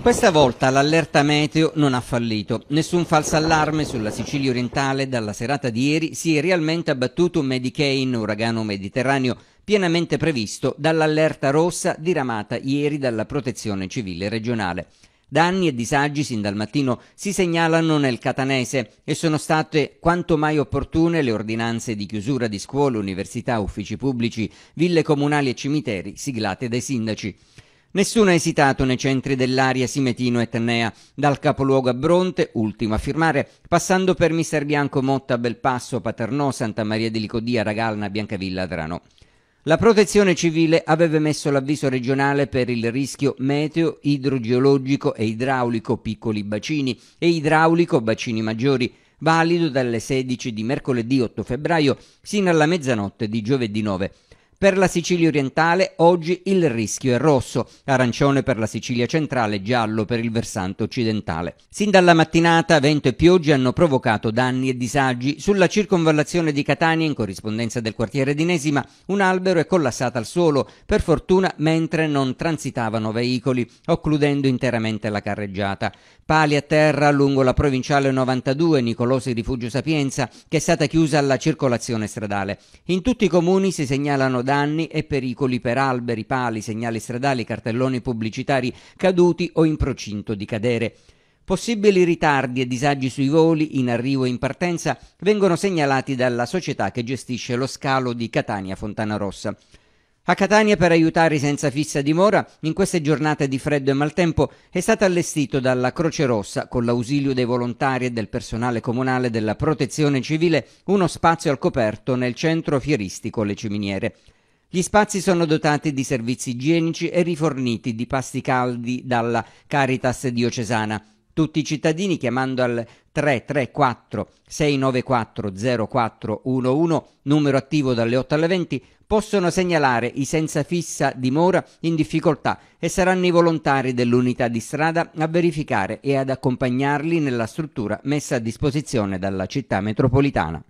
Questa volta l'allerta meteo non ha fallito. Nessun falso allarme sulla Sicilia orientale dalla serata di ieri si è realmente abbattuto Medicane, uragano mediterraneo, pienamente previsto dall'allerta rossa diramata ieri dalla Protezione Civile regionale. Danni e disagi sin dal mattino si segnalano nel catanese e sono state quanto mai opportune le ordinanze di chiusura di scuole, università, uffici pubblici, ville comunali e cimiteri siglate dai sindaci. Nessuno ha esitato nei centri dell'area Simetino e Tennea, dal capoluogo a Bronte, ultimo a firmare, passando per Mister Bianco Motta, Belpasso, Paternò, Santa Maria di Licodia, Ragalna, Biancavilla, Adrano. La protezione civile aveva messo l'avviso regionale per il rischio meteo, idrogeologico e idraulico piccoli bacini e idraulico bacini maggiori, valido dalle 16 di mercoledì 8 febbraio sino alla mezzanotte di giovedì 9 per la Sicilia orientale oggi il rischio è rosso, arancione per la Sicilia centrale, giallo per il versante occidentale. Sin dalla mattinata vento e piogge hanno provocato danni e disagi. Sulla circonvallazione di Catania, in corrispondenza del quartiere di Nesima, un albero è collassato al suolo, per fortuna mentre non transitavano veicoli, occludendo interamente la carreggiata. Pali a terra lungo la provinciale 92 Nicolosi Rifugio Sapienza, che è stata chiusa alla circolazione stradale. In tutti i comuni si segnalano danni e pericoli per alberi, pali, segnali stradali, cartelloni pubblicitari caduti o in procinto di cadere. Possibili ritardi e disagi sui voli in arrivo e in partenza vengono segnalati dalla società che gestisce lo scalo di Catania Fontana Rossa. A Catania per aiutare i senza fissa dimora, in queste giornate di freddo e maltempo, è stato allestito dalla Croce Rossa, con l'ausilio dei volontari e del personale comunale della protezione civile, uno spazio al coperto nel centro fieristico Le Ciminiere. Gli spazi sono dotati di servizi igienici e riforniti di pasti caldi dalla Caritas diocesana. Tutti i cittadini chiamando al 334 694 0411, numero attivo dalle 8 alle 20, possono segnalare i senza fissa dimora in difficoltà e saranno i volontari dell'unità di strada a verificare e ad accompagnarli nella struttura messa a disposizione dalla città metropolitana.